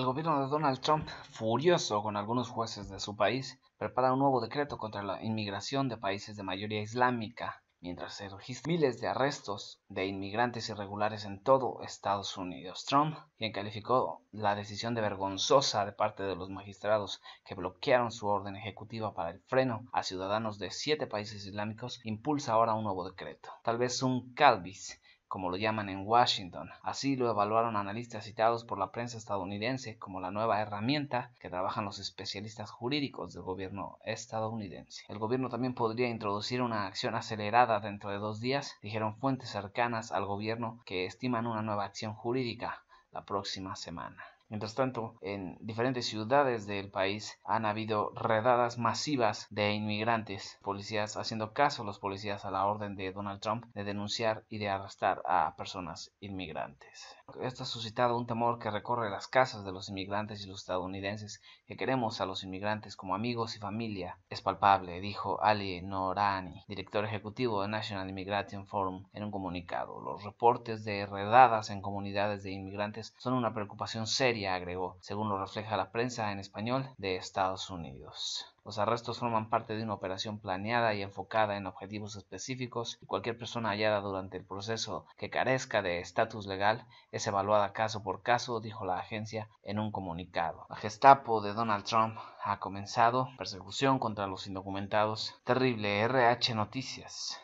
El gobierno de Donald Trump, furioso con algunos jueces de su país, prepara un nuevo decreto contra la inmigración de países de mayoría islámica, mientras se registran miles de arrestos de inmigrantes irregulares en todo Estados Unidos. Trump, quien calificó la decisión de vergonzosa de parte de los magistrados que bloquearon su orden ejecutiva para el freno a ciudadanos de siete países islámicos, impulsa ahora un nuevo decreto. Tal vez un calvis como lo llaman en Washington. Así lo evaluaron analistas citados por la prensa estadounidense como la nueva herramienta que trabajan los especialistas jurídicos del gobierno estadounidense. El gobierno también podría introducir una acción acelerada dentro de dos días, dijeron fuentes cercanas al gobierno que estiman una nueva acción jurídica la próxima semana. Mientras tanto, en diferentes ciudades del país han habido redadas masivas de inmigrantes, policías haciendo caso a los policías a la orden de Donald Trump de denunciar y de arrestar a personas inmigrantes. Esto ha suscitado un temor que recorre las casas de los inmigrantes y los estadounidenses que queremos a los inmigrantes como amigos y familia. Es palpable, dijo Ali Norani, director ejecutivo de National Immigration Forum, en un comunicado. Los reportes de redadas en comunidades de inmigrantes son una preocupación seria agregó, según lo refleja la prensa en español de Estados Unidos. Los arrestos forman parte de una operación planeada y enfocada en objetivos específicos y cualquier persona hallada durante el proceso que carezca de estatus legal es evaluada caso por caso, dijo la agencia en un comunicado. La Gestapo de Donald Trump ha comenzado persecución contra los indocumentados. Terrible RH Noticias.